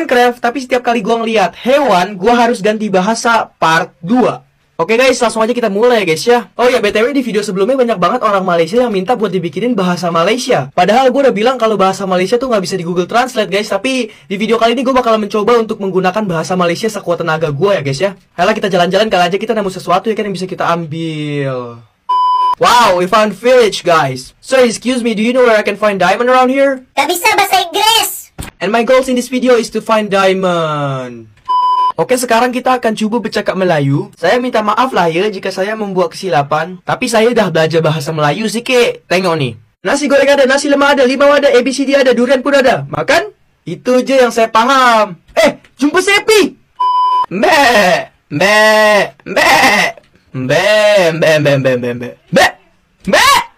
Minecraft, tapi setiap kali gua ngeliat hewan, gua harus ganti bahasa part 2. Oke guys, langsung aja kita mulai ya guys ya. Oh ya, BTW di video sebelumnya banyak banget orang Malaysia yang minta buat dibikinin bahasa Malaysia. Padahal gue udah bilang kalau bahasa Malaysia tuh nggak bisa di Google Translate guys, tapi di video kali ini gue bakal mencoba untuk menggunakan bahasa Malaysia sekuat tenaga gue ya guys ya. Ayolah kita jalan-jalan kali aja kita nemu sesuatu ya kan yang bisa kita ambil. Wow, we found village guys. So excuse me, do you know where I can find diamond around here? Gak bisa bahasa Inggris. And my goals in this video is to find diamond. Oke sekarang kita akan cuba bercakap Melayu Saya minta maaf lah ya jika saya membuat kesilapan Tapi saya dah belajar bahasa Melayu sikit Tengok ni Nasi goreng ada, nasi lemak ada, limau ada, ABCD ada, durian pun ada Makan? Itu je yang saya paham Eh, jumpa Sepi Be, be, be, be, be, be, be, be, be, be.